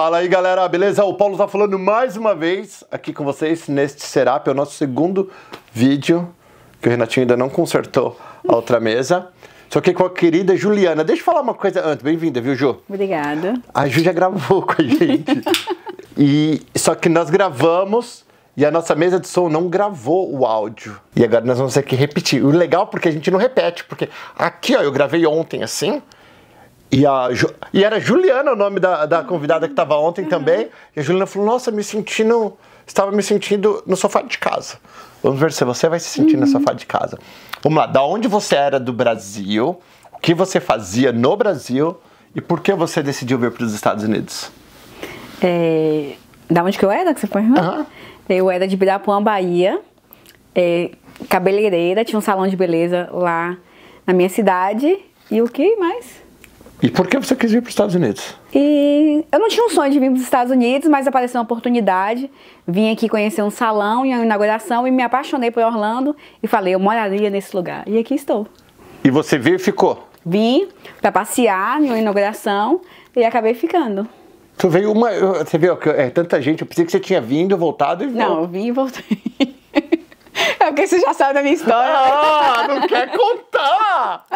Fala aí galera, beleza? O Paulo tá falando mais uma vez aqui com vocês neste Serap, é o nosso segundo vídeo que o Renatinho ainda não consertou a outra mesa. Só que com a querida Juliana. Deixa eu falar uma coisa antes. Bem-vinda, viu, Ju? Obrigada. A Ju já gravou com a gente. e só que nós gravamos e a nossa mesa de som não gravou o áudio. E agora nós vamos ter que repetir. O legal é porque a gente não repete, porque aqui, ó, eu gravei ontem assim. E, a, e era Juliana o nome da, da convidada que estava ontem uhum. também. E a Juliana falou: Nossa, me sentindo. Estava me sentindo no sofá de casa. Vamos ver se você vai se sentir uhum. no sofá de casa. Vamos lá, da onde você era do Brasil, o que você fazia no Brasil e por que você decidiu vir para os Estados Unidos? É, da onde que eu era que você foi Uhum. Eu era de Ibirapuã, Bahia. É, cabeleireira, tinha um salão de beleza lá na minha cidade. E o que mais? E por que você quis vir para os Estados Unidos? E eu não tinha um sonho de vir para os Estados Unidos, mas apareceu uma oportunidade. Vim aqui conhecer um salão e uma inauguração e me apaixonei por Orlando e falei, eu moraria nesse lugar. E aqui estou. E você veio e ficou? Vim para passear em uma inauguração e acabei ficando. Tu veio uma. Você viu que é tanta gente, eu pensei que você tinha vindo, voltado e voltado. Não, eu vim e voltei. é porque você já sabe da minha história. Ah, não quer contar!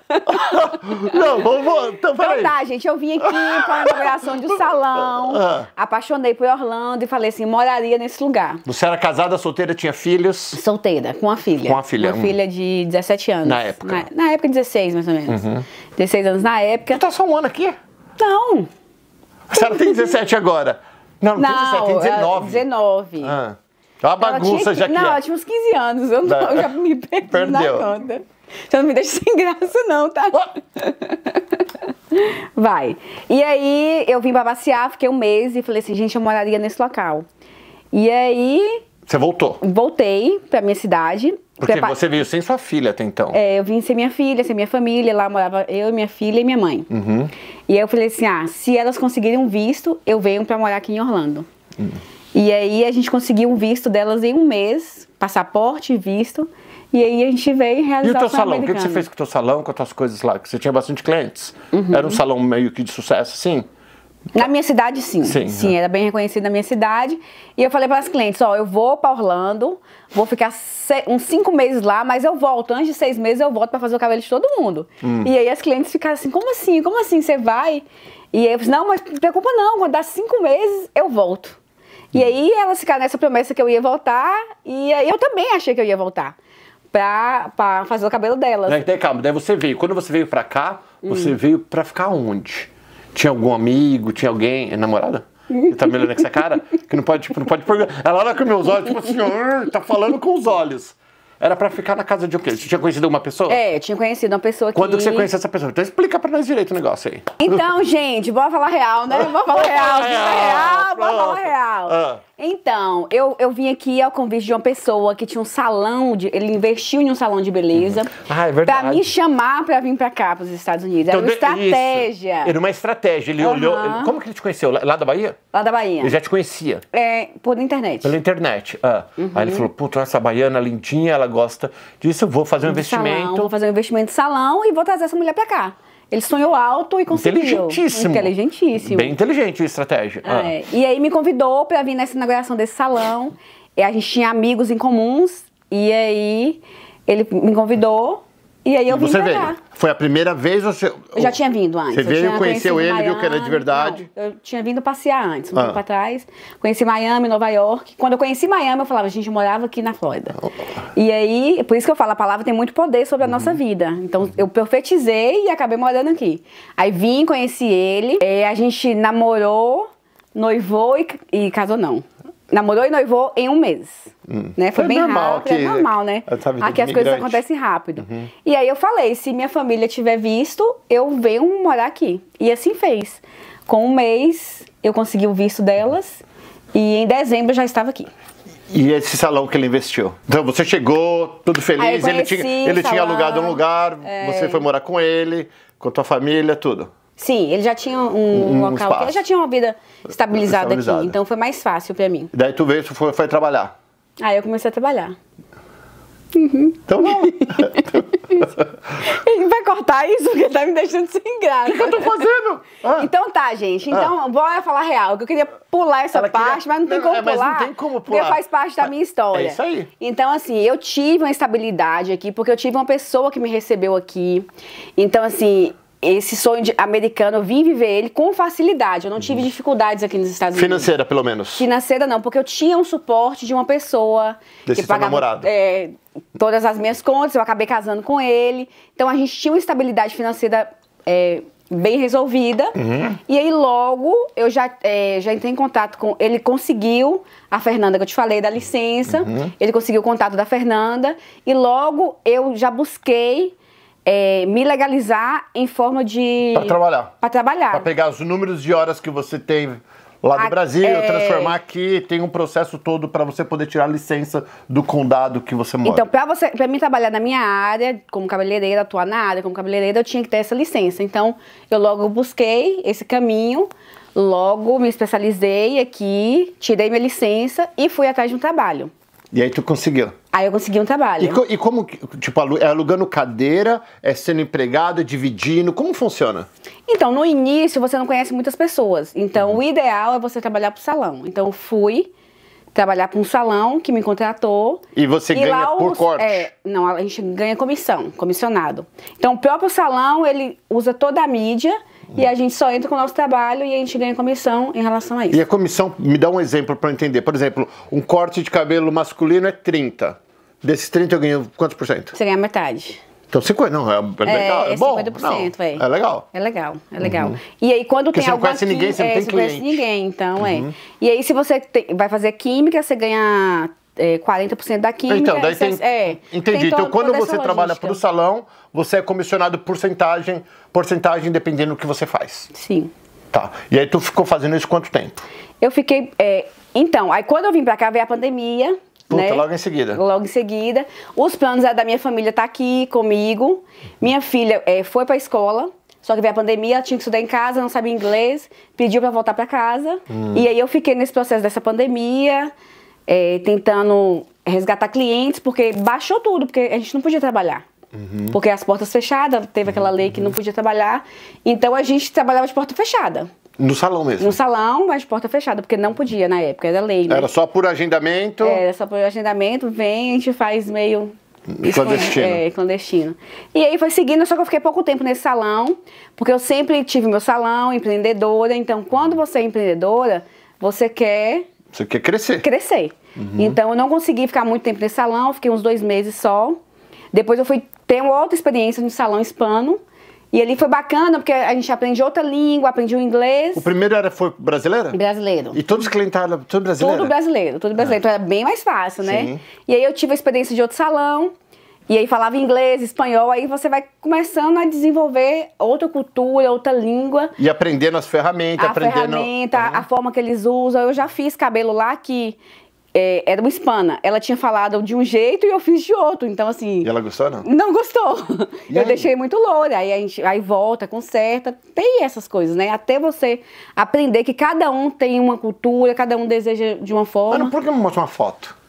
não, vamos. vamos então, então, peraí. então tá, gente, eu vim aqui para a inauguração de um salão, ah. apaixonei por Orlando e falei assim: moraria nesse lugar. Você era casada, solteira, tinha filhos? Solteira, com a filha. Com a filha. Uma hum. filha de 17 anos. Na época? Na, na época, 16 mais ou menos. Uhum. 16 anos na época. Tu tá só um ano aqui? Não. A senhora tem 17 agora. Não, não, não tem 17, tem 19. 19. Ah. É uma bagunça tinha, já que Não, é. ela tinha uns 15 anos, eu, não, eu já me perdi Perdeu. na conta. Você não me deixa sem graça, não, tá? Vai. E aí eu vim pra passear, fiquei um mês e falei assim, gente, eu moraria nesse local. E aí. Você voltou? Voltei pra minha cidade. Porque você veio sem sua filha até então. É, eu vim sem minha filha, sem minha família. Lá morava eu, minha filha e minha mãe. Uhum. E aí eu falei assim: ah, se elas conseguirem um visto, eu venho pra morar aqui em Orlando. Uhum. E aí a gente conseguiu um visto delas em um mês passaporte, visto, e aí a gente veio realizar o E o teu salão, o que você fez com o teu salão, com as tuas coisas lá? Que você tinha bastante clientes? Uhum. Era um salão meio que de sucesso, sim? Na minha cidade, sim. Sim, sim é. era bem reconhecido na minha cidade. E eu falei para as clientes, ó, eu vou para Orlando, vou ficar uns cinco meses lá, mas eu volto. Antes de seis meses, eu volto para fazer o cabelo de todo mundo. Hum. E aí as clientes ficaram assim, como assim? Como assim você vai? E eu falei, não, mas preocupa não, quando dá cinco meses, eu volto. E aí elas ficaram nessa promessa que eu ia voltar, e aí eu também achei que eu ia voltar pra, pra fazer o cabelo delas. Não, então, calma, daí você veio. Quando você veio pra cá, hum. você veio pra ficar onde? Tinha algum amigo, tinha alguém, é namorada? Que tá me olhando com essa cara, que não pode, tipo, não pode Ela olha com meus olhos, tipo assim, tá falando com os olhos. Era para ficar na casa de o quê? Você tinha conhecido uma pessoa? É, eu tinha conhecido uma pessoa que... Quando você conheceu essa pessoa? Então explica para nós direito o negócio aí. Então, gente, bora falar real, né? Bora falar real, real, real, bora falar real. Ah. Então, eu, eu vim aqui ao convite de uma pessoa que tinha um salão, de, ele investiu em um salão de beleza. Uhum. Ah, é verdade. Pra me chamar pra vir pra cá, pros Estados Unidos. Então, era uma estratégia. Isso. Era uma estratégia. Ele uhum. olhou. Como que ele te conheceu? Lá da Bahia? Lá da Bahia. Ele já te conhecia? É, por internet. Pela internet. Ah. Uhum. Aí ele uhum. falou: puta, essa baiana lindinha, ela gosta disso, eu vou fazer um de investimento. Salão, vou fazer um investimento de salão e vou trazer essa mulher pra cá. Ele sonhou alto e conseguiu. Inteligentíssimo. Inteligentíssimo. Bem inteligente a estratégia. É. Ah. E aí me convidou para vir nessa inauguração desse salão. E a gente tinha amigos em comuns. E aí ele me convidou e aí eu vim você pra veio. Foi a primeira vez ou você... Eu já tinha vindo antes. Você veio, conheceu ele, Miami, viu que era de verdade. Não, eu tinha vindo passear antes, um ah. tempo atrás. Conheci Miami, Nova York. Quando eu conheci Miami, eu falava, a gente morava aqui na Flórida. Oh. E aí, por isso que eu falo, a palavra tem muito poder sobre a uhum. nossa vida. Então, eu profetizei e acabei morando aqui. Aí vim, conheci ele. É, a gente namorou, noivou e, e casou não namorou e noivou em um mês. Hum. Né? Foi, é bem normal rápido, aqui, é normal, né? aqui as migrante. coisas acontecem rápido. Uhum. E aí eu falei, se minha família tiver visto, eu venho morar aqui. E assim fez. Com um mês, eu consegui o visto delas e em dezembro eu já estava aqui. E esse salão que ele investiu? Então você chegou, tudo feliz, ele, tinha, ele salão, tinha alugado um lugar, é... você foi morar com ele, com a tua família, tudo. Sim, ele já tinha um, um local, espaço. ele já tinha uma vida estabilizada, aqui, então foi mais fácil para mim. daí tu veio, tu foi, foi trabalhar? Aí eu comecei a trabalhar. Uhum. Então não. Ele vai cortar isso porque tá me deixando sem graça. O que, eu tô fazendo? Ah. Então tá, gente. Ah. Então, ah. bora falar real. Que eu queria pular essa Ela parte, queria... mas não tem como é, pular. Mas não tem como pular. Porque faz parte da minha história. É isso aí. Então, assim, eu tive uma estabilidade aqui, porque eu tive uma pessoa que me recebeu aqui. Então, assim, esse sonho americano, eu vim viver ele com facilidade. Eu não tive uhum. dificuldades aqui nos Estados Unidos. Financeira, pelo menos. Financeira, não, porque eu tinha um suporte de uma pessoa Desse que pagava namorado. É, todas as minhas contas, eu acabei casando com ele. Então a gente tinha uma estabilidade financeira é, bem resolvida. Uhum. E aí logo eu já, é, já entrei em contato com. Ele conseguiu a Fernanda que eu te falei da licença. Uhum. Ele conseguiu o contato da Fernanda. E logo eu já busquei é, me legalizar em forma de. Para trabalhar. Para trabalhar. Para pegar os números de horas que você tem lá do a, Brasil, é... transformar aqui, tem um processo todo para você poder tirar a licença do condado que você mora. Então, para você, para mim trabalhar na minha área como cabeleireira, atuar na área como cabeleireira, eu tinha que ter essa licença. Então, eu logo busquei esse caminho, logo me especializei aqui, tirei minha licença e fui atrás de um trabalho. E aí tu conseguiu? Aí eu consegui um trabalho. E, co e como, tipo, é alugando cadeira, é sendo empregado, é dividindo, como funciona? Então, no início você não conhece muitas pessoas. Então, uhum. o ideal é você trabalhar pro salão. Então, eu fui trabalhar para um salão que me contratou. E você e ganha por os, corte? É, não, a gente ganha comissão, comissionado. Então, o próprio salão, ele usa toda a mídia e a gente só entra com o nosso trabalho e a gente ganha comissão em relação a isso. E a comissão, me dá um exemplo para entender. Por exemplo, um corte de cabelo masculino é 30. Desses 30 eu ganho quantos por cento? Você ganha metade. Então 50, não, é, é, é, é, legal, é, é, é bom. 50%, não, é. é legal. É legal, é legal. Uhum. E aí quando Porque tem alguma... você não conhece ninguém, você não tem você cliente. Você não conhece ninguém, então uhum. é. E aí se você tem, vai fazer química, você ganha é, 40% da química. Então, daí tem, é, entendi. Tem então, quando você trabalha para o salão, você é comissionado porcentagem, porcentagem dependendo do que você faz. Sim. Tá. E aí tu ficou fazendo isso quanto tempo? Eu fiquei. É, então, aí quando eu vim para cá veio a pandemia. Puta, né? logo em seguida. Logo em seguida. Os planos é da minha família tá aqui comigo. Minha filha é, foi para a escola. Só que veio a pandemia, ela tinha que estudar em casa, não sabia inglês, pediu para voltar para casa. Hum. E aí eu fiquei nesse processo dessa pandemia é, tentando resgatar clientes, porque baixou tudo, porque a gente não podia trabalhar. Uhum. Porque as portas fechadas, teve aquela lei que não uhum. podia trabalhar. Então a gente trabalhava de porta fechada. No salão mesmo? No salão, mas de porta fechada, porque não podia na época, era lei. Né? Era só por agendamento? É, era só por agendamento, vem, a gente faz meio Clandestino. É, clandestino. E aí foi seguindo, só que eu fiquei pouco tempo nesse salão, porque eu sempre tive meu salão, empreendedora. Então, quando você é empreendedora, você quer você quer crescer? Crescer. Uhum. Então eu não consegui ficar muito tempo nesse salão, fiquei uns dois meses só. Depois eu fui ter uma outra experiência no salão hispano. E ali foi bacana, porque a gente aprende outra língua, aprendi o inglês. O primeiro era, foi brasileiro? Brasileiro. E todos clientaram, tudo brasileiro? Tudo brasileiro, tudo brasileiro. Ah. Então era bem mais fácil, né? Sim. E aí eu tive a experiência de outro salão. E aí falava inglês, espanhol, aí você vai começando a desenvolver outra cultura, outra língua. E aprendendo as ferramentas, a aprendendo. Ferramenta, uhum. A forma que eles usam. Eu já fiz cabelo lá que é, era uma hispana. Ela tinha falado de um jeito e eu fiz de outro. Então, assim. E ela gostou, não? Não gostou. E eu aí? deixei muito loura. Aí a gente aí volta, conserta. Tem essas coisas, né? Até você aprender que cada um tem uma cultura, cada um deseja de uma forma. Mano, por que não mostra uma foto?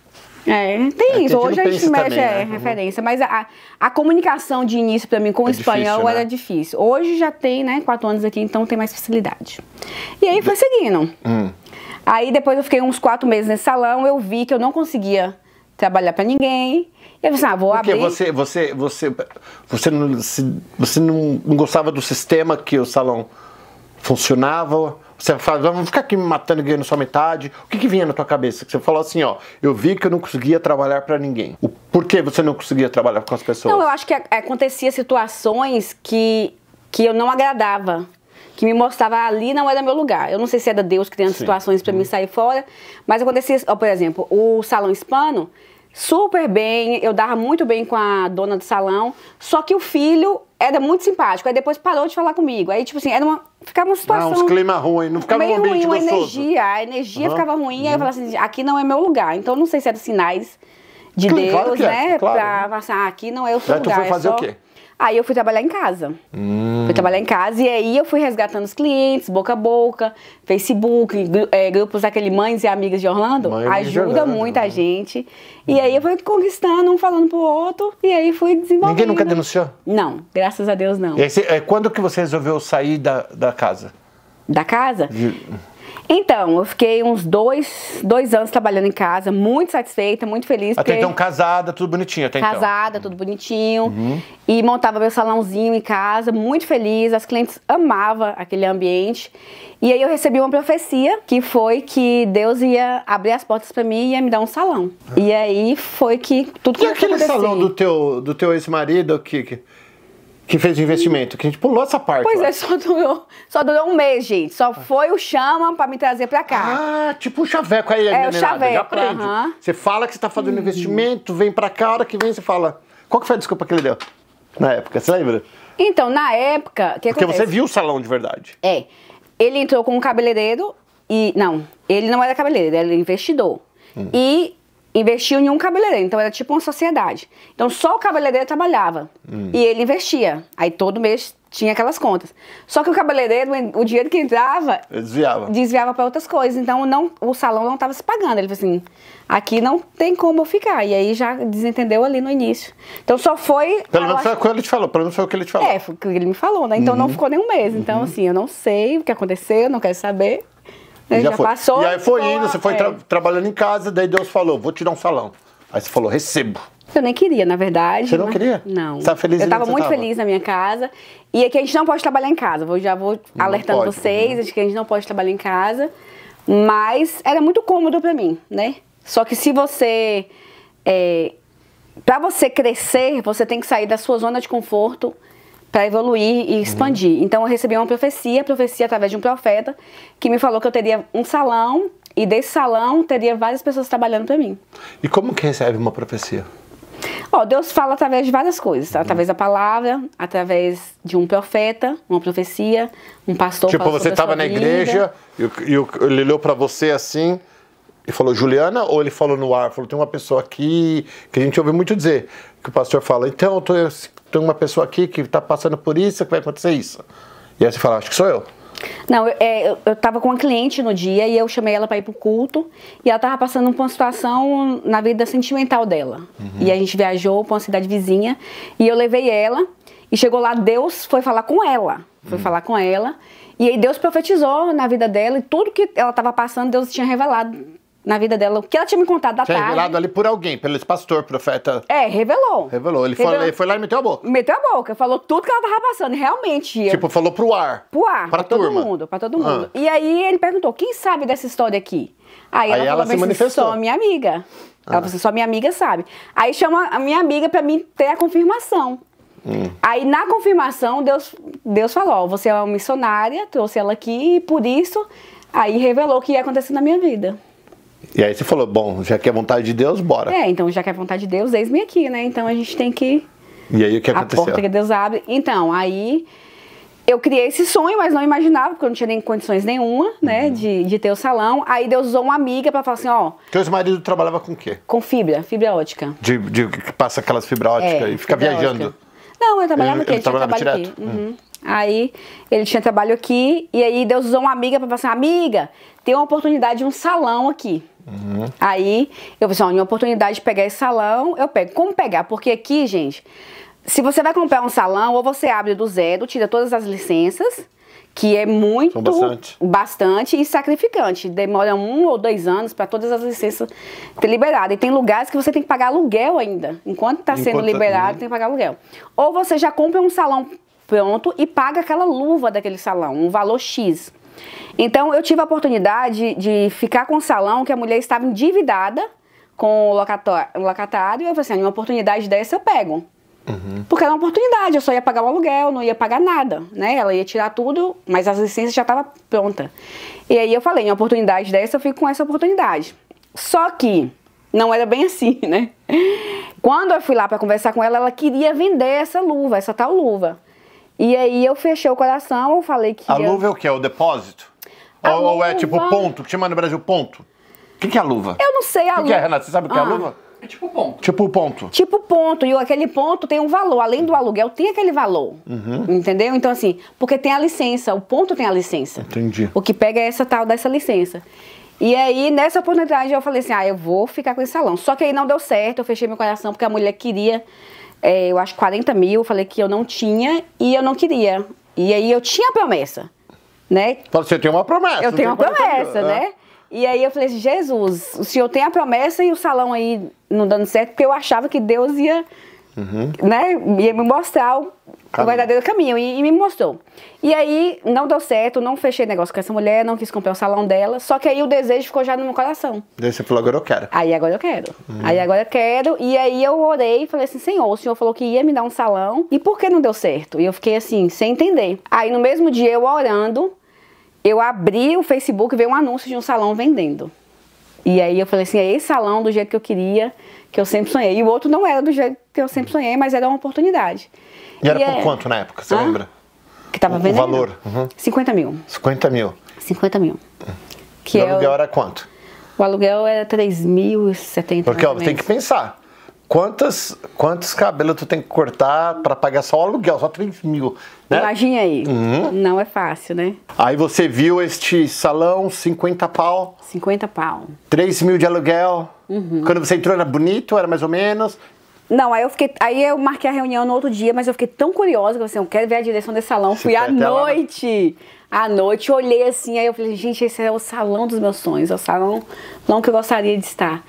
É, tem é isso. A Hoje a gente mexe também, né? é, né? referência, mas a, a comunicação de início para mim com é o espanhol difícil, né? era difícil. Hoje já tem, né, quatro anos aqui, então tem mais facilidade. E aí foi seguindo. Hum. Aí depois eu fiquei uns quatro meses nesse salão, eu vi que eu não conseguia trabalhar para ninguém. E eu pensei, ah, vou Porque abrir. Porque você, você, você, você, não, você não gostava do sistema que o salão funcionava? Você fala, vamos ficar aqui me matando ganhando só metade. O que, que vinha na tua cabeça? Que você falou assim, ó, eu vi que eu não conseguia trabalhar para ninguém. O, por que você não conseguia trabalhar com as pessoas? Não, eu acho que é, acontecia situações que, que eu não agradava. Que me mostrava ali não era é meu lugar. Eu não sei se era é Deus criando Sim. situações para mim uhum. sair fora, mas acontecia, ó, por exemplo, o salão hispano, super bem, eu dava muito bem com a dona do salão, só que o filho era muito simpático, aí depois parou de falar comigo. Aí, tipo assim, era uma, ficava uma situação... Ah, uns clima ruim, não ficava meio um ambiente ruim, uma energia, a energia uhum. ficava ruim, uhum. aí eu uhum. falava assim, aqui não é meu lugar. Então, não sei se eram sinais de claro Deus, é, né, é, claro. pra passar, ah, aqui não é o seu aí lugar. Aí tu foi é fazer é só... o quê? Aí eu fui trabalhar em casa. Hum. Fui trabalhar em casa e aí eu fui resgatando os clientes, boca a boca, Facebook, é, grupos daquele Mães e Amigas de Orlando. Mãe ajuda muita Orlando, né? gente. E hum. aí eu fui conquistando, um falando pro outro, e aí fui desenvolvendo. Ninguém nunca denunciou? Não, graças a Deus não. E aí, é, quando que você resolveu sair da, da casa? Da casa? De... Então, eu fiquei uns dois, dois anos trabalhando em casa, muito satisfeita, muito feliz. Até então casada, tudo bonitinho, até então. Casada, então. tudo bonitinho. Uhum. E montava meu salãozinho em casa, muito feliz. As clientes amavam aquele ambiente. E aí eu recebi uma profecia, que foi que Deus ia abrir as portas para mim e ia me dar um salão. Uhum. E aí foi que tudo que E aquele salão do teu, do teu ex-marido que, que que fez o investimento, que a gente pulou essa parte. Pois lá. é, só durou, só durou um mês, gente. Só foi o chama para me trazer para cá. Ah, tipo o chaveco aí, É, o chaveco. Já aprende. Uh -huh. Você fala que você tá fazendo uhum. investimento, vem para cá, a hora que vem você fala. Qual que foi a desculpa que ele deu na época? Você lembra? Então, na época. Que Porque acontece? você viu o salão de verdade. É. Ele entrou com um cabeleireiro e. Não, ele não era cabeleireiro, ele era investidor. Hum. E investiam em um cabeleireiro, então era tipo uma sociedade. Então só o cabeleireiro trabalhava hum. e ele investia. Aí todo mês tinha aquelas contas. Só que o cabeleireiro, o dinheiro que entrava, desviava. Desviava para outras coisas. Então não, o salão não estava se pagando. Ele falou assim: aqui não tem como eu ficar. E aí já desentendeu ali no início. Então só foi. Pelo menos foi o que ele te falou, pelo menos foi o que ele te falou. É, foi o que ele me falou, né? Então uhum. não ficou nem um mês. Então, uhum. assim, eu não sei o que aconteceu, não quero saber. Ele já, já foi. passou. E aí foi indo, você foi é. tra trabalhando em casa, daí Deus falou, vou te dar um salão. Aí você falou, recebo. Eu nem queria, na verdade. Você não mas... queria? Não. Você tá feliz Eu estava muito tava? feliz na minha casa. E aqui é a gente não pode trabalhar em casa. Vou, já vou não alertando pode, né? vocês, que a gente não pode trabalhar em casa. Mas era muito cômodo para mim, né? Só que se você... É, eh, para você crescer, você tem que sair da sua zona de conforto para evoluir e uhum. expandir. Uhum. Então eu recebi uma profecia, profecia através de um profeta, que me falou que eu teria um salão e desse salão teria várias pessoas trabalhando para mim. E como que recebe uma profecia? Ó, oh, Deus fala através de várias coisas, tá? Uhum. através da palavra, através de um profeta, uma profecia, um pastor. Tipo, você estava na igreja e, e ele olhou para você assim ele falou Juliana ou ele falou no ar? Falou, tem uma pessoa aqui que a gente ouve muito dizer, que o pastor fala, então, eu tem uma pessoa aqui que está passando por isso, que vai acontecer isso. E aí você fala, acho que sou eu. Não, eu, é, eu tava com uma cliente no dia e eu chamei ela para ir pro culto e ela tava passando por uma situação na vida sentimental dela. Uhum. E a gente viajou para uma cidade vizinha e eu levei ela e chegou lá, Deus foi falar com ela. Foi uhum. falar com ela. E aí Deus profetizou na vida dela e tudo que ela estava passando, Deus tinha revelado na vida dela, o que ela tinha me contado da tarde. tarde. revelado ali por alguém, pelo pastor, profeta. É, revelou. Revelou. Ele, revelou. Foi, foi lá e meteu a boca. Meteu a boca, falou tudo que ela tava passando, realmente. Tipo, falou pro ar. Pro ar. Pra, pra todo mundo, pra todo ah. mundo. Ah. E aí ele perguntou, quem sabe dessa história aqui? Aí, aí ela, ela falou, se manifestou. só minha amiga. Ah. Ela falou, só minha amiga sabe. Aí chama a minha amiga pra mim ter a confirmação. Hum. Aí na confirmação, Deus, Deus falou: você é uma missionária, trouxe ela aqui e por isso aí revelou o que ia acontecer na minha vida. E aí você falou, bom, já que é vontade de Deus, bora. É, então já que é vontade de Deus, eis-me aqui, né? Então a gente tem que. E aí o que aconteceu? A porta que Deus abre. Então, aí eu criei esse sonho, mas não imaginava, porque eu não tinha nem condições nenhuma, né, uhum. de, de ter o salão. Aí Deus usou uma amiga para falar assim, ó... Teus maridos marido trabalhava com o quê? Com fibra, fibra ótica. De, de que passa aquelas fibra é, ótica é, e fica viajando? Ótica. Não, eu trabalhava ele, aqui, ele, ele trabalhava tinha trabalho direto? aqui. Hum. Uhum. Aí ele tinha trabalho aqui, e aí Deus usou uma amiga para falar assim, amiga, tem uma oportunidade de um salão aqui. Uhum. Aí eu pensei, assim, ó, em oportunidade de pegar esse salão, eu pego. Como pegar? Porque aqui, gente, se você vai comprar um salão, ou você abre do zero, tira todas as licenças, que é muito bastante. bastante e sacrificante. Demora um ou dois anos para todas as licenças ter liberado. E tem lugares que você tem que pagar aluguel ainda. Enquanto está sendo tá- liberado, uhum. tem que pagar aluguel. Ou você já compra um salão pronto e paga aquela luva daquele salão, um valor X. Então eu tive a oportunidade de ficar com um salão que a mulher estava endividada com o locatário. E eu falei assim: ah, uma oportunidade dessa eu pego. Uhum. Porque era uma oportunidade, eu só ia pagar o aluguel, não ia pagar nada, né? Ela ia tirar tudo, mas as licenças já estava pronta. E aí eu falei, uma oportunidade dessa, eu fico com essa oportunidade. Só que não era bem assim, né? Quando eu fui lá para conversar com ela, ela queria vender essa luva, essa tal luva. E aí eu fechei o coração, eu falei que. A luva é o que? É o depósito? Ou, luva... ou, é tipo ponto, que chama no Brasil ponto? O que, que é a luva? Eu não sei a luva. O que, que, é, Renata? Você sabe o que ah. é a ah. luva? É tipo ponto. Tipo ponto. Tipo ponto. E aquele ponto tem um valor. Além do aluguel, tem aquele valor. Uhum. Entendeu? Então, assim, porque tem a licença. O ponto tem a licença. Entendi. O que pega é essa tal dessa licença. E aí, nessa oportunidade, eu falei assim: ah, eu vou ficar com esse salão. Só que aí não deu certo, eu fechei meu coração, porque a mulher queria é, eu acho 40 mil, eu falei que eu não tinha e eu não queria. E aí eu tinha a promessa, né? Você tem uma promessa. Eu tenho uma promessa, mil, né? né? E aí eu falei assim, Jesus, o senhor tem a promessa e o salão aí não dando certo, porque eu achava que Deus ia, uhum. né, ia me mostrar o caminho. o verdadeiro caminho e, e, me mostrou. E aí não deu certo, não fechei negócio com essa mulher, não quis comprar o salão dela, só que aí o desejo ficou já no meu coração. Daí você falou, agora eu quero. Aí agora eu quero. Hum. Aí agora eu quero. E aí eu orei e falei assim, Senhor, o Senhor falou que ia me dar um salão. E por que não deu certo? E eu fiquei assim, sem entender. Aí no mesmo dia eu orando, eu abri o Facebook e veio um anúncio de um salão vendendo. E aí eu falei assim, é esse salão do jeito que eu queria, que eu sempre sonhei. E o outro não era do jeito que eu sempre sonhei, mas era uma oportunidade. E, e era por é- quanto na época, você ah, lembra? Que tava vendendo? O valor. Uhum. 50 mil. 50 mil. 50 mil. Que o aluguel era quanto? O aluguel era 3.070 Porque, ó, tem que pensar. Quantos, quantos cabelos tu tem que cortar para pagar só o aluguel? Só 3 mil. Né? Imagina aí. Uhum. Não é fácil, né? Aí você viu este salão, 50 pau. 50 pau. 3 mil de aluguel. Uhum. Quando você entrou era bonito, era mais ou menos. Não, aí eu fiquei. Aí eu marquei a reunião no outro dia, mas eu fiquei tão curiosa que eu, assim, eu quero ver a direção desse salão. Você Fui à né? noite. À noite, olhei assim, aí eu falei, gente, esse é o salão dos meus sonhos, é o salão, salão que eu gostaria de estar.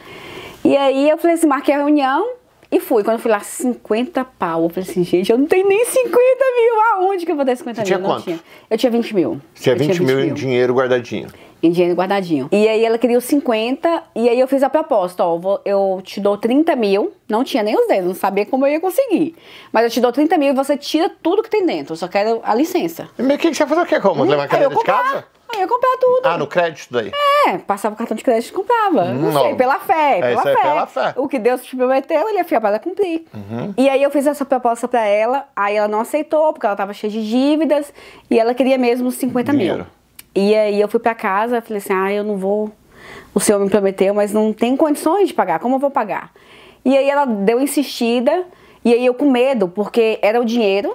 E aí eu falei assim, marquei a reunião, e fui. Quando eu fui lá, 50 pau. Eu falei assim, gente, eu não tenho nem 50 mil. Aonde que eu vou dar 50 Você mil? Tinha não quanto? tinha. Eu tinha 20 mil. Você tinha 20, 20 mil, mil em dinheiro guardadinho em dinheiro guardadinho. E aí ela queria os 50, e aí eu fiz a proposta, ó, eu te dou 30 mil, não tinha nem os 10, não sabia como eu ia conseguir. Mas eu te dou 30 mil e você tira tudo que tem dentro, eu só quero a licença. E o que, você ia fazer o quê? Como? Hum, Levar a cadeira de casa? eu comprava tudo. Ah, no crédito daí? É, passava o cartão de crédito e comprava. Não, não sei, pela fé, é, pela, é fé. É pela fé. O que Deus te prometeu, ele ia ficar para cumprir. Uhum. E aí eu fiz essa proposta para ela, aí ela não aceitou, porque ela estava cheia de dívidas, e ela queria mesmo 50 Dinheiro. mil. E aí eu fui para casa, falei assim: ah, eu não vou. O senhor me prometeu, mas não tem condições de pagar, como eu vou pagar? E aí ela deu insistida, e aí eu com medo, porque era o dinheiro.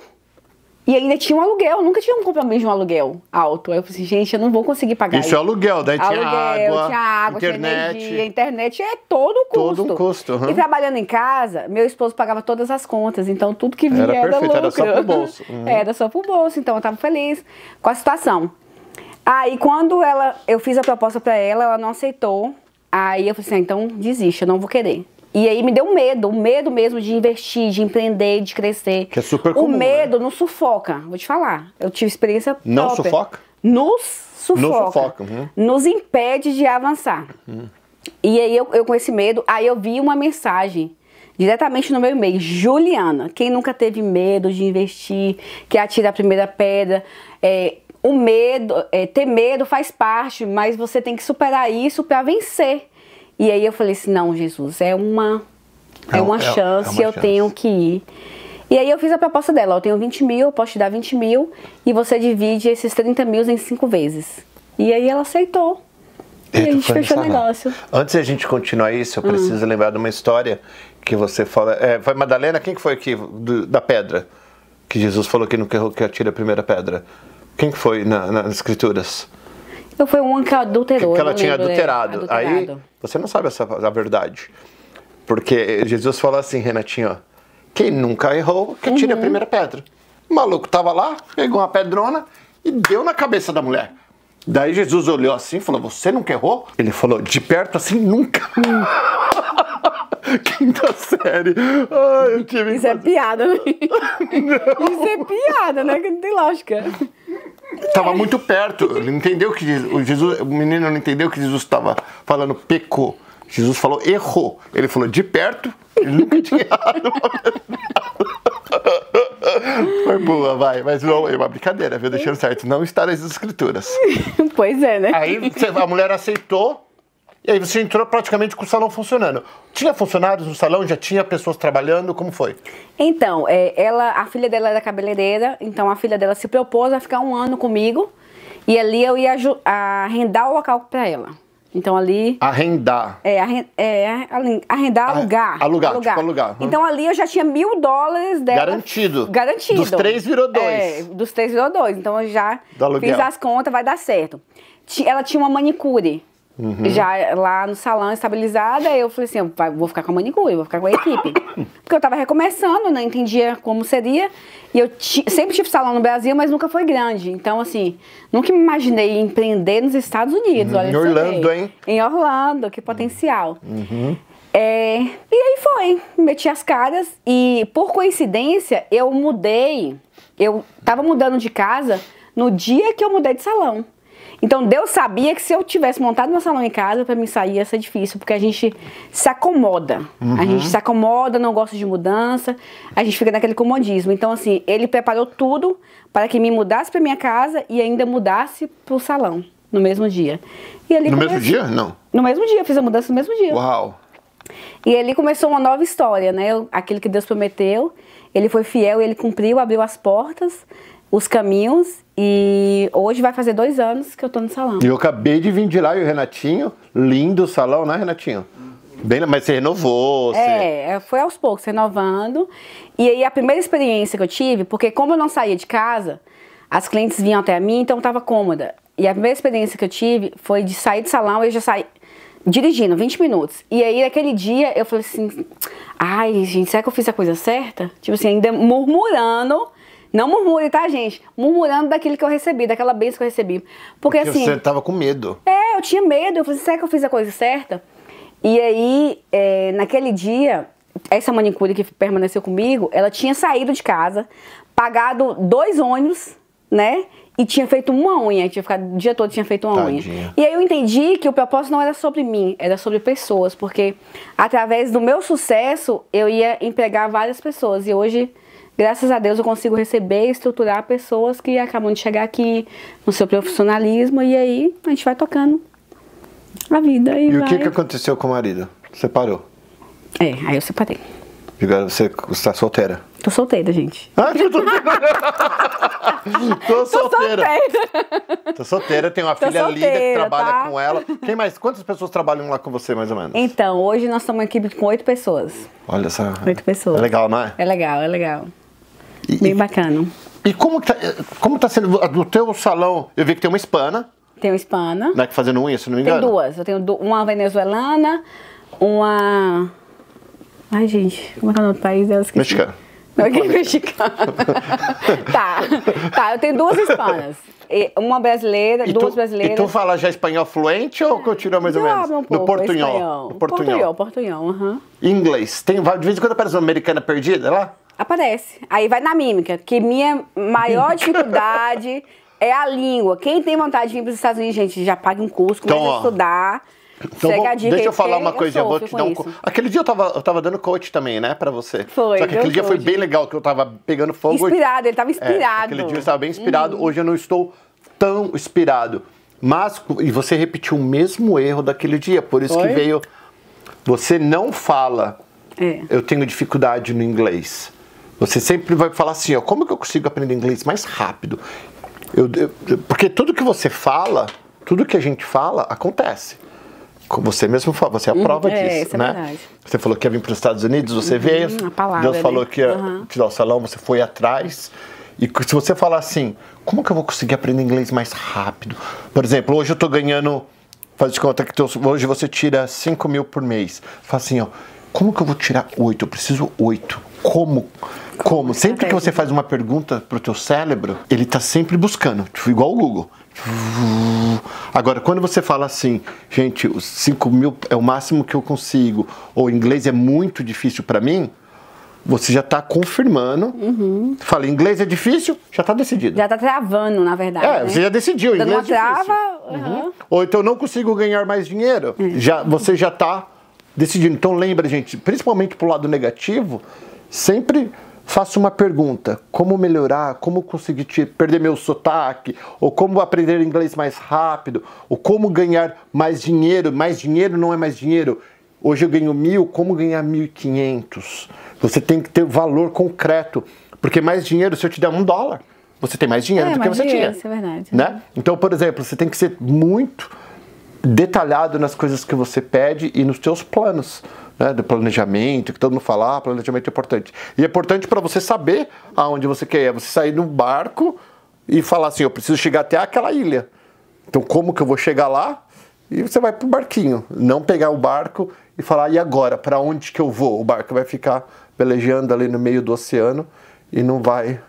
E ainda tinha um aluguel, nunca tinha um compromisso de um aluguel alto. Aí eu falei assim, gente, eu não vou conseguir pagar. Isso é aluguel, daí aluguel, tinha água, tinha água, internet. Tinha energia, internet, é todo o custo. Todo um custo. Uhum. E trabalhando em casa, meu esposo pagava todas as contas, então tudo que vinha era, perfeito, era perfeito, era só pro bolso. Uhum. Era só pro bolso, então eu tava feliz com a situação. Aí quando ela, eu fiz a proposta para ela, ela não aceitou. Aí eu falei assim, ah, então desiste, eu não vou querer. E aí me deu medo, o medo mesmo de investir, de empreender, de crescer. Que é super comum, O né? medo né? nos sufoca, vou te falar. Eu tive experiência Não própria. sufoca? Nos sufoca. Nos sufoca. Uhum. Nos impede de avançar. Uhum. E aí eu, eu com esse medo, aí eu vi uma mensagem diretamente no meu e-mail. Juliana, quem nunca teve medo de investir, que atira a primeira pedra, é, o medo, é, ter medo faz parte, mas você tem que superar isso para vencer. E aí eu falei assim, não, Jesus, é uma, é, é uma é, é chance, uma eu chance. tenho que ir. E aí eu fiz a proposta dela, eu tenho 20 mil, eu posso te dar 20 mil e você divide esses 30 mil em cinco vezes. E aí ela aceitou. E, e a gente fechou o negócio. Antes de a gente continuar isso, eu preciso hum. lembrar de uma história que você fala. É, foi Madalena, quem que foi aqui do, da pedra? Que Jesus falou que não quer que atira a primeira pedra. Quem foi na, nas escrituras? Eu fui uma que adulterou. Que ela tinha adulterado. É, adulterado. Aí você não sabe essa, a verdade. Porque Jesus falou assim, Renatinho, quem nunca errou, que tire uhum. a primeira pedra. O maluco tava lá, pegou uma pedrona e deu na cabeça da mulher. Daí Jesus olhou assim e falou, você nunca errou? Ele falou, de perto assim, nunca. Quinta série. Ai, eu tive Isso é piada, né? Isso é piada, né? Que não tem lógica. Tava muito perto. Ele entendeu que o Jesus, o menino não entendeu que Jesus estava falando pecou. Jesus falou errou. Ele falou de perto. Ele nunca tinha errado. Foi boa, vai. Mas não, é uma brincadeira, viu? Deixando certo. Não está nas escrituras. Pois é, né? Aí a mulher aceitou. E aí você entrou praticamente com o salão funcionando. Tinha funcionários no salão? Já tinha pessoas trabalhando? Como foi? Então, é, ela, a filha dela era cabeleireira, então a filha dela se propôs a ficar um ano comigo e ali eu ia arrendar o local para ela. Então ali. Arrendar. É, arren, é arrendar, alugar. Alugar, alugar. Tipo, alugar. Hum. Então ali eu já tinha mil dólares dela. Garantido. Garantido. Dos três virou é, dois. É, dos três virou dois. Então eu já fiz as contas, vai dar certo. Ela tinha uma manicure. Uhum. Já lá no salão, estabilizada, eu falei assim, eu vou ficar com a manicure, vou ficar com a equipe. Porque eu tava recomeçando, não né, entendia como seria. E eu sempre tive salão no Brasil, mas nunca foi grande. Então, assim, nunca me imaginei empreender nos Estados Unidos. Uhum. Olha, em Orlando, aí. hein? Em Orlando, que potencial. Uhum. É, e aí foi, meti as caras e, por coincidência, eu mudei. Eu tava mudando de casa no dia que eu mudei de salão. Então Deus sabia que se eu tivesse montado meu salão em casa, para mim sair ia ser difícil, porque a gente se acomoda. Uhum. A gente uhum. se acomoda, não gosta de mudança, a gente fica naquele comodismo. Então, assim, ele preparou tudo para que me mudasse para minha casa e ainda mudasse para o salão no mesmo dia. E ali no comecei... mesmo dia? Não. No mesmo dia, fiz a mudança no mesmo dia. Uau! E ali começou uma nova história, né? Aquilo que Deus prometeu, ele foi fiel, ele cumpriu, abriu as portas os caminhos e hoje vai fazer dois anos que eu tô no salão. E eu acabei de vir de lá e o Renatinho, lindo o salão, né, Renatinho? Bem, mas você renovou? Você... É, é, foi aos poucos, renovando. E aí a primeira experiência que eu tive, porque como eu não saía de casa, as clientes vinham até mim, então eu tava cômoda. E a primeira experiência que eu tive foi de sair do salão e eu já saí dirigindo, 20 minutos. E aí, naquele dia, eu falei assim: ai, gente, será que eu fiz a coisa certa? Tipo assim, ainda murmurando não murmure, tá, gente? Murmurando daquilo que eu recebi, daquela bênção que eu recebi. Porque, Porque assim. Você tava com medo. É, eu tinha medo. Eu falei, será que eu fiz a coisa certa? E aí, é, naquele dia, essa manicure que permaneceu comigo, ela tinha saído de casa, pagado dois ônibus, né? E tinha feito uma unha, tinha ficado o dia todo tinha feito uma Tadinha. unha. E aí eu entendi que o propósito não era sobre mim, era sobre pessoas, porque através do meu sucesso eu ia empregar várias pessoas. E hoje graças a Deus eu consigo receber e estruturar pessoas que acabam de chegar aqui no seu profissionalismo e aí a gente vai tocando a vida. E, e vai... o que, que aconteceu com o marido? Separou? É, aí eu separei. E agora você está solteira? Tô solteira, gente. Ah, tô solteira. tô solteira. Tô solteira, tenho uma tô filha solteira, linda que trabalha tá? com ela. Quem mais? Quantas pessoas trabalham lá com você, mais ou menos? Então, hoje nós somos uma equipe com oito pessoas. Olha só. Oito pessoas. É legal, não é? É legal, é legal. E, Bem bacana. E como está eh, como tá sendo do teu salão? Eu vi que tem uma hispana. Tem uma hispana. é que fazendo unha, se não me engano. Tem duas. Eu tenho uma venezuelana, uma... Ai, gente, como é que é o nome do país dela? Mexicana. Não, que é mexicana. tá, tá, eu tenho duas hispanas. Uma brasileira, e duas tu, brasileiras. E tu fala já espanhol fluente ou continua mais ou menos? Um pouco, no é portunhol. Espanhol. No portunhol, portunhol, Inglês. Tem, de vez em quando aparece uma americana perdida lá? Aparece. Aí vai na mímica, que minha maior dificuldade é a língua. Quem tem vontade de vir para os Estados Unidos, gente, já paga um curso, então, começa então, a estudar. Então, vou, deixa eu falar é uma coisa, eu, vou te dar um. Aquele dia eu tava, eu tava dando coach também, né, pra você. Foi. Só que aquele dia coach. foi bem legal, que eu tava pegando fogo. Inspirado, ele tava é, inspirado. É, aquele dia eu estava bem inspirado, uhum. hoje eu não estou tão inspirado. Mas, e você repetiu o mesmo erro daquele dia, por isso foi? que veio. Você não fala. É. Eu tenho dificuldade no inglês. Você sempre vai falar assim, ó, como que eu consigo aprender inglês mais rápido? Eu, eu, porque tudo que você fala, tudo que a gente fala, acontece. Você mesmo fala, você é a uhum. prova uhum, é, disso, é né? É você falou que ia vir para os Estados Unidos, você uhum, veio. Palavra, Deus né? falou que ia uhum. te dar o salão, você foi atrás. E se você falar assim, como que eu vou conseguir aprender inglês mais rápido? Por exemplo, hoje eu estou ganhando, faz de conta que teu, hoje você tira 5 mil por mês. Fala assim, ó, como que eu vou tirar 8? Eu preciso 8. Como? Como? Sempre que você faz uma pergunta pro teu cérebro, ele tá sempre buscando, tipo, igual o Google. Agora, quando você fala assim, gente, os 5 mil é o máximo que eu consigo, ou inglês é muito difícil para mim, você já está confirmando. Uhum. Fala, inglês é difícil, já está decidido. Já está travando, na verdade. É, né? você já decidiu. Dando inglês uma é trava. É uhum. Ou então eu não consigo ganhar mais dinheiro. É. Já, você já está decidindo. Então lembra, gente, principalmente pro lado negativo, sempre faço uma pergunta: como melhorar, como conseguir perder meu sotaque, ou como aprender inglês mais rápido, ou como ganhar mais dinheiro? Mais dinheiro não é mais dinheiro. Hoje eu ganho mil, como ganhar mil e quinhentos? Você tem que ter valor concreto, porque mais dinheiro, se eu te der um dólar, você tem mais dinheiro é, do mais que você dinheiro, tinha. Isso é verdade. Né? Então, por exemplo, você tem que ser muito detalhado nas coisas que você pede e nos seus planos né, do planejamento, que todo mundo fala, ah, planejamento é importante. E é importante para você saber aonde você quer ir. É você sair no barco e falar assim, eu preciso chegar até aquela ilha. Então como que eu vou chegar lá? E você vai pro barquinho, não pegar o barco e falar, e agora, para onde que eu vou? O barco vai ficar pelejando ali no meio do oceano e não vai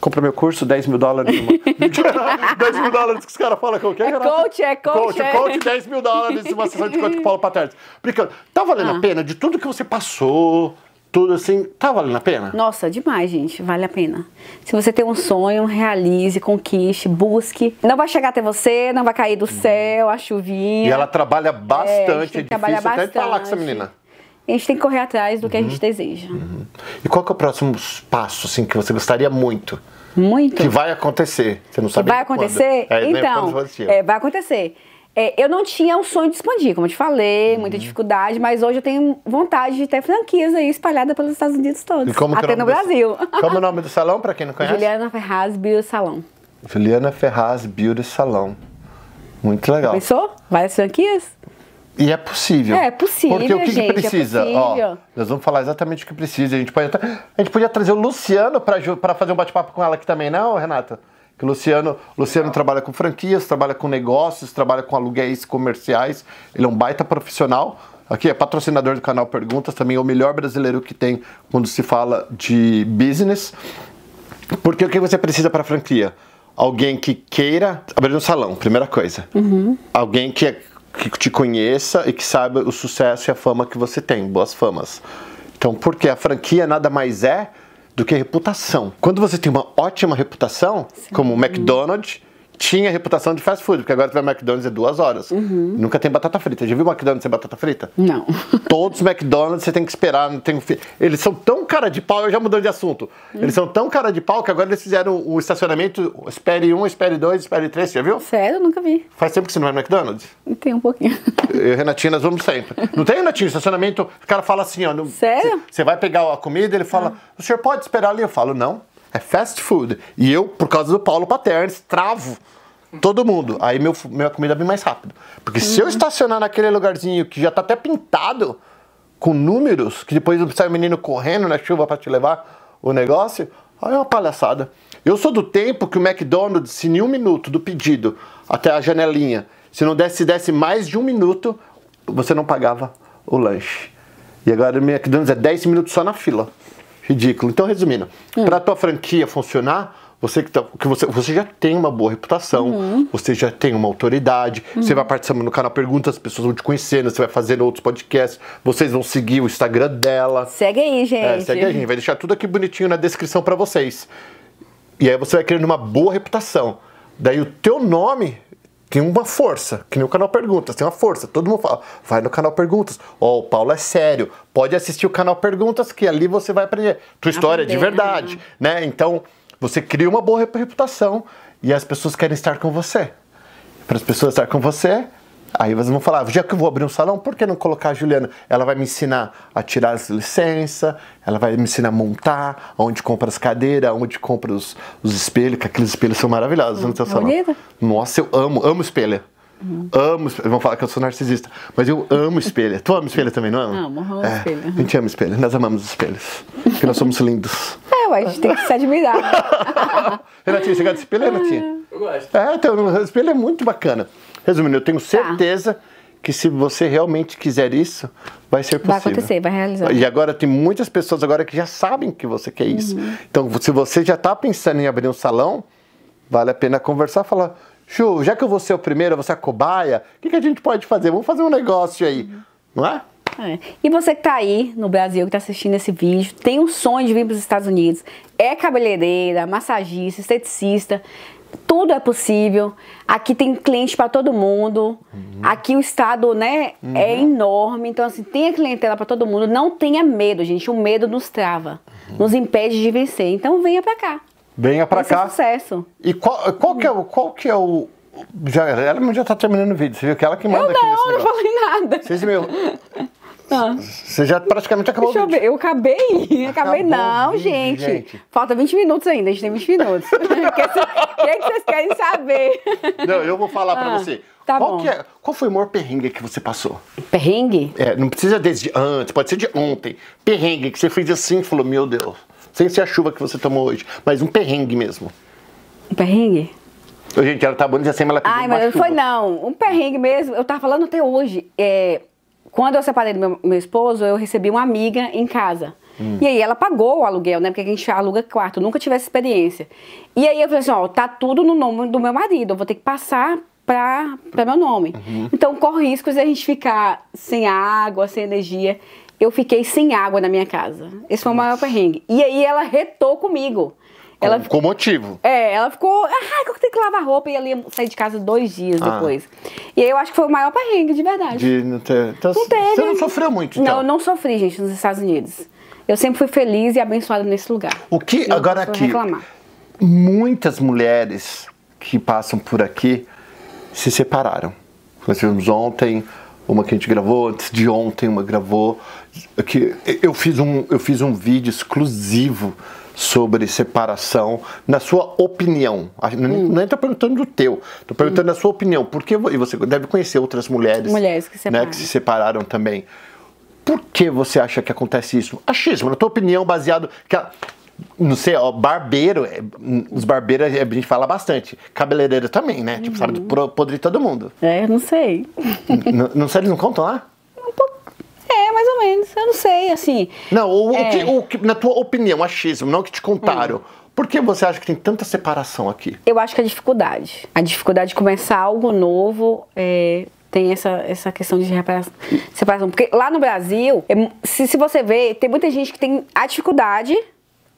compra meu curso, 10 mil dólares. 10 mil dólares que os caras falam qualquer. É coach, é coach. Coach, é. coach 10 mil dólares, uma sessão de coach com Paulo Paterno. Brincando, tá valendo ah. a pena de tudo que você passou? Tudo assim, tá valendo a pena? Nossa, demais, gente, vale a pena. Se você tem um sonho, realize, conquiste, busque. Não vai chegar até você, não vai cair do uhum. céu, a chuvinha. E ela trabalha é, bastante, é, é difícil trabalha bastante. até falar com essa menina a gente tem que correr atrás do que uhum. a gente deseja. Uhum. E qual é o próximo passo assim, que você gostaria muito? Muito. Que vai acontecer. Você não sabe. vai acontecer? É, né, então, é, vai acontecer. É, eu não tinha um sonho de expandir, como eu te falei, uhum. muita dificuldade, mas hoje eu tenho vontade de ter franquias aí espalhadas pelos Estados Unidos todos. É até no Brasil. Do, como é o nome do salão, para quem não conhece? Juliana Ferraz Beauty Salão. Juliana Ferraz Beauty Salão. Muito legal. Pensou? Várias franquias? E é possível. É, é possível. Porque o que, gente, que é precisa? É Ó, nós vamos falar exatamente o que precisa. A gente, pode até, a gente podia trazer o Luciano para fazer um bate-papo com ela aqui também, não, Renata? Que o Luciano, Luciano trabalha com franquias, trabalha com negócios, trabalha com aluguéis comerciais. Ele é um baita profissional. Aqui é patrocinador do canal Perguntas, também é o melhor brasileiro que tem quando se fala de business. Porque o que você precisa para franquia? Alguém que queira abrir um salão, primeira coisa. Uhum. Alguém que é que te conheça e que saiba o sucesso e a fama que você tem, boas famas. Então, porque a franquia nada mais é do que reputação. Quando você tem uma ótima reputação, Sim. como o McDonald's, tinha reputação de fast food, porque agora tu vai McDonald's é duas horas. Uhum. Nunca tem batata frita. Já viu McDonald's sem batata frita? Não. Todos os McDonald's você tem que esperar. Não tem... Eles são tão cara de pau, eu já mudei de assunto. Uhum. Eles são tão cara de pau que agora eles fizeram o estacionamento espere um, espere dois, espere três, já viu? Sério, nunca vi. Faz tempo que você não vai no McDonald's? Tem um pouquinho. Eu e Renatinha, nós vamos sempre. Não tem, Renatinha? Estacionamento, o cara fala assim, ó. No... Sério? Você vai pegar a comida, ele fala, ah. o senhor pode esperar ali? Eu falo, não é fast food. E eu, por causa do Paulo Paternes, travo todo mundo. Aí meu, minha comida vem mais rápido. Porque uhum. se eu uhum. estacionar naquele lugarzinho que já tá até pintado com números, que depois sai o menino correndo na chuva para te levar o negócio, aí é uma palhaçada. Eu sou do tempo que o McDonald's, se nenhum um minuto do pedido até a janelinha, se não desse, desse mais de um minuto, você não pagava o lanche. E agora o McDonald's é 10 minutos só na fila ridículo. Então, resumindo, hum. É. para tua franquia funcionar, você que, tá, que você, você já tem uma boa reputação, uhum. você já tem uma autoridade, uhum. você vai participando no canal Perguntas, as pessoas vão te conhecendo, você vai fazer outros podcasts, vocês vão seguir o Instagram dela. Segue aí, é, gente. É, segue aí, gente. Vai deixar tudo aqui bonitinho na descrição para vocês. E aí você vai criando uma boa reputação. Daí o teu nome tem uma força, que nem o canal Perguntas, tem uma força. Todo mundo fala, vai no canal Perguntas. Ó, oh, o Paulo é sério, pode assistir o canal Perguntas, que ali você vai aprender. Tua história é de verdade, né? né? Então, você cria uma boa reputação e as pessoas querem estar com você. Para as pessoas estar com você, Aí vocês vão falar, já que eu vou abrir um salão, por que não colocar a Juliana? Ela vai me ensinar a tirar as licenças, ela vai me ensinar a montar, onde compra as cadeiras, onde compra os, os espelhos, que aqueles espelhos são maravilhosos hum, no seu é salão. Bonito. Nossa, eu amo, amo espelho. Uhum. Amo, vão falar que eu sou narcisista, mas eu amo espelho. tu ama espelho também, não ama? Amo, amo é, espelho. A gente ama espelho, nós amamos espelhos, porque nós somos lindos. É, ué, a gente tem que se admirar. Renatinha, você gosta de espelho, Renatinha? Eu gosto. É, então, o espelho é muito bacana. Resumindo, eu tenho tá. certeza. Tá que se você realmente quiser isso, vai ser possível. Vai acontecer, vai realizar. E agora tem muitas pessoas agora que já sabem que você quer isso. Uhum. Então, se você já está pensando em abrir um salão, vale a pena conversar, falar, Ju, já que eu vou ser o primeiro, você é a cobaia, o que, que, a gente pode fazer? Vamos fazer um negócio aí, uhum. não é? É. E você que está aí no Brasil, que está assistindo esse vídeo, tem um sonho de vir para os Estados Unidos, é cabeleireira, massagista, esteticista, tudo é possível. Aqui tem cliente para todo mundo. Uhum. Aqui o estado, né, uhum. é enorme. Então assim, a clientela para todo mundo. Não tenha medo, gente. O medo nos trava, uhum. nos impede de vencer. Então venha para cá. Venha para cá. sucesso. E qual, qual que é o qual que é o já, ela já tá terminando o vídeo. Você viu que ela que manda eu não, aqui nesse Eu não negócio. falei nada. Vocês viram? Tá. Você já praticamente acabou Deixa o vídeo. Eu, acabei. Acabei, não, gente. gente. Falta 20 minutos ainda, a gente tem 20 minutos. O que, é que vocês querem saber? Não, eu vou falar ah, pra você. Tá qual, bom. É, qual foi o maior perrengue que você passou? Perrengue? É, não precisa desde antes, pode ser de ontem. Perrengue que você fez assim e falou, meu Deus. Sem ser a chuva que você tomou hoje, mas um perrengue mesmo. Um perrengue? Gente, ela tá bonita assim, mas ela pediu Ai, mas não foi não. Um perrengue mesmo. Eu tava falando até hoje. É quando eu separei do meu, meu esposo, eu recebi uma amiga em casa. Hum. E aí ela pagou o aluguel, né? Porque a gente aluga quarto, nunca tive essa experiência. E aí eu falei assim, ó, tá tudo no nome do meu marido, eu vou ter que passar para meu nome. Uhum. Então corre riscos de a gente ficar sem água, sem energia. Eu fiquei sem água na minha casa. Esse foi o maior perrengue. E aí ela retou comigo. Ela ficou motivo. É, ela ficou. Ah, eu tenho que lavar roupa e ela ia sair de casa dois dias ah. depois. E aí eu acho que foi o maior perrengue, de verdade. De não ter. Então, não assim, teve. Você não sofreu muito, então. Não, eu não sofri, gente, nos Estados Unidos. Eu sempre fui feliz e abençoada nesse lugar. O que. agora aqui. Reclamar. Muitas mulheres que passam por aqui se separaram. Nós tivemos ontem uma que a gente gravou antes de ontem, uma gravou que eu fiz um eu fiz um vídeo exclusivo sobre separação, na sua opinião. Hum. Não estou é perguntando do teu, estou perguntando hum. da sua opinião. Porque e você deve conhecer outras mulheres, mulheres que, né, que se separaram também. Por que você acha que acontece isso? Achismo, na tua opinião, baseado. Que a, não sei, ó, barbeiro, é, hum, os barbeiros é, a gente fala bastante. Cabeleireiro também, né? Uhum. Tipo, sabe, uhum. podre todo mundo. É, não sei. não, não sei, eles não contam lá? mais ou menos. Eu não sei, assim. Não, o, é... o que, o na tua opinião, achismo, não que te contaram. Hum. Por que você acha que tem tanta separação aqui? Eu acho que é a dificuldade. A dificuldade de começar algo novo é, tem essa, essa questão de separação. Porque lá no Brasil, é se, se você vê, tem muita gente que tem a dificuldade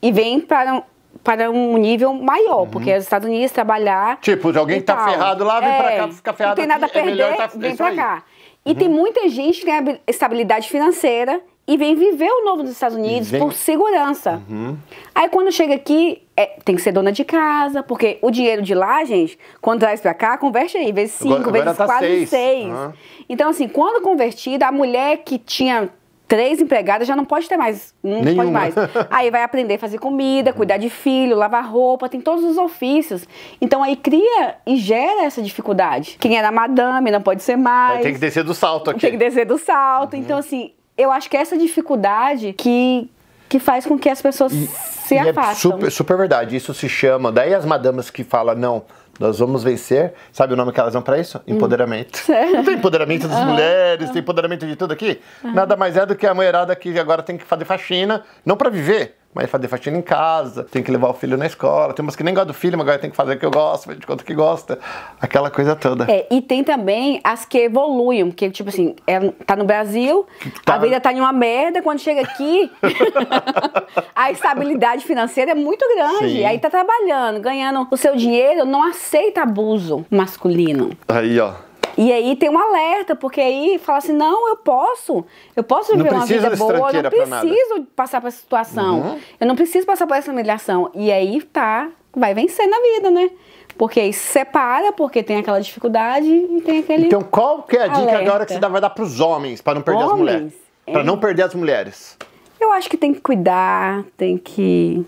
e vem para para um nível maior, uhum. porque os Estados Unidos trabalhar. Tipo, alguém tá tal. ferrado lá, vem é, pra cá, fica ferrado. Não tem nada aqui, a é perder, é tá, vem pra aí. cá. E uhum. tem muita gente que tem estabilidade financeira e vem viver o novo dos Estados Unidos vem... por segurança. Uhum. Aí quando chega aqui, é, tem que ser dona de casa, porque o dinheiro de lá, gente, quando traz pra cá, converte aí, vezes cinco vezes tá quatro seis seis. Uhum. Então, assim, quando convertida, a mulher que tinha três empregadas, já não pode ter mais. Um, não pode mais. Aí vai aprender a fazer comida, uhum. cuidar de filho, lavar roupa, tem todos os ofícios. Então aí cria e gera essa dificuldade. Quem era é madame não pode ser mais. Tem que descer do salto aqui. Tem que descer do salto. Uhum. Então, assim, eu acho que é essa dificuldade que, que faz com que as pessoas e, se e é afastam. É super, super verdade. Isso se chama. Daí as madamas que falam, não nós vamos vencer. Sabe o nome que elas dão para isso? Hum. Empoderamento. Hum. Não tem empoderamento das ah. mulheres, tem empoderamento de tudo aqui. Uhum. Nada mais é do que a mulherada que agora tem que fazer faxina, não para viver, mas fazer faxina em casa, tem que levar o filho na escola. Tem umas que nem gostam do filho, mas agora tem que fazer o que eu gosto, de quanto que gosta. Aquela coisa toda. É, e tem também as que evoluem, porque, tipo assim, ela é, tá no Brasil, tá... a vida tá em uma merda, quando chega aqui, a estabilidade financeira é muito grande. Sim. Aí tá trabalhando, ganhando o seu dinheiro, não aceita abuso masculino. Aí, ó. E aí tem um alerta, porque aí fala assim: não, eu posso, eu posso viver uma vida boa, eu não preciso passar por essa situação, uhum. eu não preciso passar por essa humilhação. E aí tá, vai vencer na vida, né? Porque aí separa, porque tem aquela dificuldade e tem aquele. Então, qual que é a alerta. dica agora que você vai dar para os homens, para não perder homens? as mulheres? Para não é. perder as mulheres? Eu acho que tem que cuidar, tem que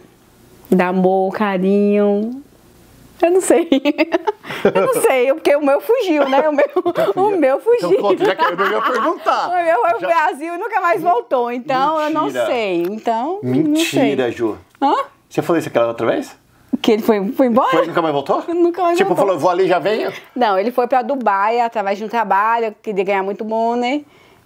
dar amor, carinho, eu não sei. Eu não sei, porque o meu fugiu, né? O meu, o meu então, fugiu. Então, pronto, já que eu ia perguntar. O meu já... Brasil e nunca mais voltou, então Mentira. eu não sei. Então, Mentira, sei. Ju. Hã? Você falou isso aquela outra vez? Que ele foi, foi embora? Foi, nunca mais voltou? Nunca mais tipo, voltou. Tipo, falou, vou ali, já venho? Não, ele foi pra Dubai através de um trabalho, queria ganhar muito bom, né?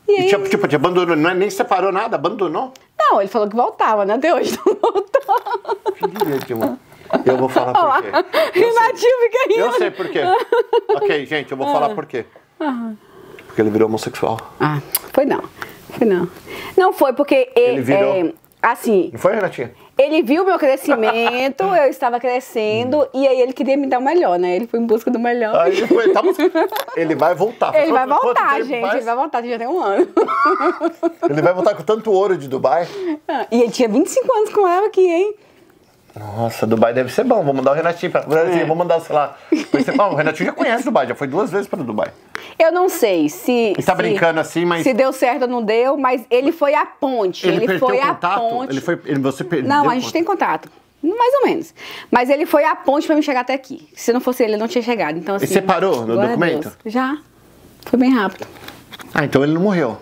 E, e tipo, tipo, te abandonou, não é, nem separou nada, abandonou? Não, ele falou que voltava, né? Até hoje não voltou. Filha de uma... Eu vou falar por quê. Renatinho fica rindo. Eu sei por quê. ok, gente, eu vou falar ah. por quê. Ah. Porque ele virou homossexual. Ah, foi não. Foi não. Não foi porque... Ele virou. é, assim, Não foi, Renatinha? ele viu meu crescimento, eu estava crescendo, hum. e aí ele queria me dar o melhor, né? Ele foi em busca do melhor. Aí ele foi, tá Ele vai voltar. Ele vai voltar, gente. Ele vai voltar, já tem um ano. Ele vai voltar com tanto ouro de Dubai. Ah, e ele tinha 25 anos com ela aqui, hein? Nossa, Dubai deve ser bom. Vou mandar o Renatinho para Brasil. É. Vou mandar, sei lá. o Renatinho já conhece Dubai, já foi duas vezes para Dubai. Eu não sei se. Ele tá se, brincando assim, mas. Se deu certo ou não deu, mas ele foi a ponte. Ele, ele foi contato? a ponte. Ele foi. Ele, você perdeu. Não, a gente ponte. tem contato. Mais ou menos. Mas ele foi a ponte para me chegar até aqui. Se não fosse ele, eu não tinha chegado. Então, assim, e você parou no é documento? Deus. Já. Foi bem rápido. Ah, então ele não morreu.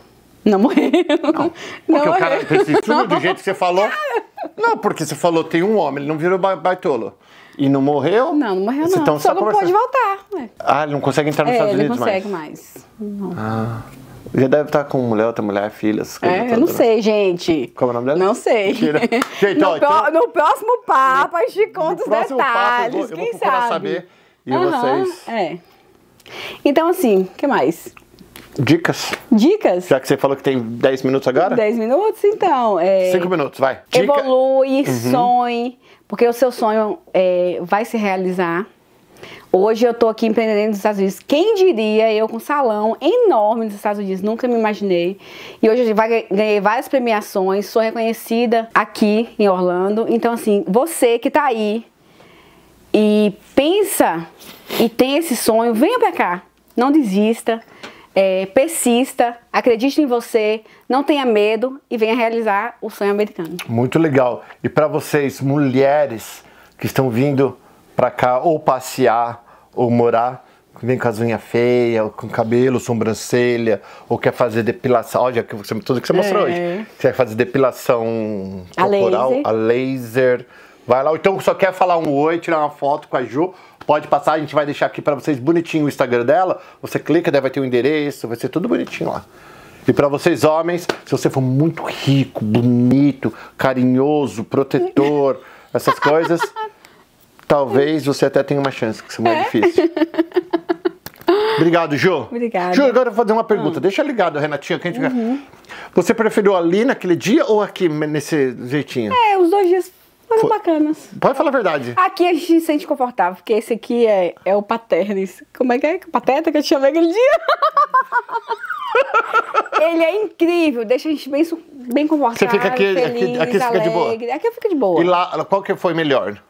Não morreu. Não. Porque não o morreu. cara persistiu do jeito que você falou. Cara. Não, porque você falou tem um homem, ele não virou baitolo. E não morreu? Não, não morreu não. Então, só, só não pode voltar. Ah, ele não consegue entrar nos é, Estados Unidos mais? ele não consegue mais. mais. Ah. Já deve estar com mulher, outra mulher, filhas. É, eu não né? sei, gente. Como é o nome dela? Não sei. Gente, no, ó, então... no próximo papo, a gente conta os detalhes. Papo, eu vou, quem eu vou sabe? saber. E vocês? É. Então, assim, o que mais? Dicas. Dicas? Já que você falou que tem 10 minutos agora? 10 minutos, então. 5 é... minutos, vai. Dica. Evolui, uhum. sonhe, porque o seu sonho é, vai se realizar. Hoje eu tô aqui empreendendo nos Estados Unidos. Quem diria eu com um salão enorme nos Estados Unidos? Nunca me imaginei. E hoje eu ganhei várias premiações, sou reconhecida aqui em Orlando. Então, assim, você que tá aí e pensa e tem esse sonho, venha pra cá. Não desista. É, persista, acredite em você, não tenha medo e venha realizar o sonho americano. Muito legal. E para vocês, mulheres que estão vindo para cá ou passear ou morar, vem com as unhas feias, com cabelo, sobrancelha, ou quer fazer depilação. Olha que você, tudo que você mostrou é. hoje. Quer fazer depilação corporal, a laser. a laser. Vai lá, ou então só quer falar um oi, tirar uma foto com a Ju pode passar, a gente vai deixar aqui para vocês bonitinho o Instagram dela. Você clica, daí vai ter o um endereço, vai ser tudo bonitinho lá. E para vocês homens, se você for muito rico, bonito, carinhoso, protetor, essas coisas, talvez você até tenha uma chance, que isso é muito é? difícil. Obrigado, Ju. Obrigada. Ju, agora eu vou fazer uma pergunta. Hum. Deixa ligado, Renatinha, que a gente... Uhum. Você preferiu ali naquele dia ou aqui nesse jeitinho? É, os dois dias foram bacanas. Pode falar a verdade. Aqui a gente se sente confortável, porque esse aqui é, é o Paternis. Como é que é? Pateta que eu te chamei aquele dia. Ele é incrível, deixa a gente bem, bem confortável, Você fica aqui, feliz, aqui, aqui fica de boa. Aqui fica de boa. E lá, qual que foi melhor?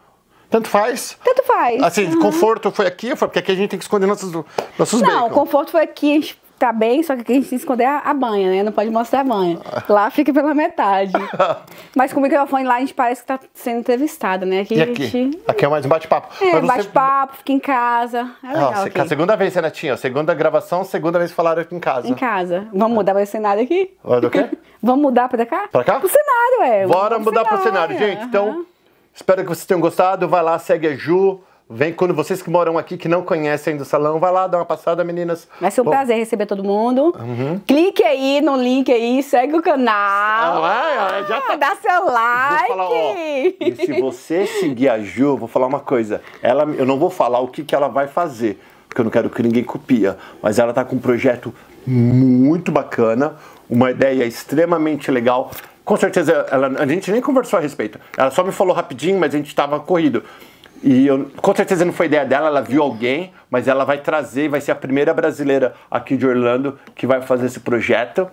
Tanto faz. Tanto faz. Assim, uhum. conforto foi aqui, foi porque aqui a gente tem que esconder nossos, nossos Não, bacon. conforto foi aqui, a gente tá bem, só que quem se esconder é a banha, né? Não pode mostrar a banha. Lá fica pela metade. Mas com o microfone lá a gente parece que tá sendo entrevistada, né? Aqui, e aqui? Gente... aqui é mais bate-papo. É, bate-papo, fica em casa. É ah, legal. aqui. A segunda vez, Renatinha, segunda gravação, segunda vez falaram aqui em casa. Em casa. Vamos mudar para o cenário aqui? Do quê? Vamos mudar para cá? Para cá? Pro cenário, é. Bora mudar cenário. pro cenário, é. gente. Uhum. Então, espero que vocês tenham gostado. Vai lá, segue a Ju. Vem quando vocês que moram aqui, que não conhecem do salão, vai lá, dá uma passada, meninas. Vai ser um Bom. prazer receber todo mundo. Uhum. Clique aí no link aí, segue o canal. Ah, já tá. Dá seu like. Falar, ó, se você seguir a Ju, vou falar uma coisa. Ela, eu não vou falar o que, que ela vai fazer, porque eu não quero que ninguém copia. Mas ela tá com um projeto muito bacana, uma ideia extremamente legal. Com certeza, ela, a gente nem conversou a respeito. Ela só me falou rapidinho, mas a gente tava corrido. E eu, com certeza não foi ideia dela, ela viu alguém, mas ela vai trazer e vai ser a primeira brasileira aqui de Orlando que vai fazer esse projeto.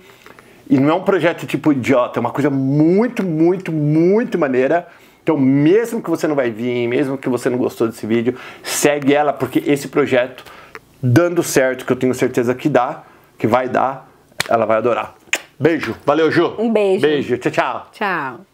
E não é um projeto tipo idiota, é uma coisa muito, muito, muito maneira. Então, mesmo que você não vai vir, mesmo que você não gostou desse vídeo, segue ela, porque esse projeto, dando certo, que eu tenho certeza que dá, que vai dar, ela vai adorar. Beijo. Valeu, Ju. Um beijo. Beijo. Tchau, tchau. Tchau.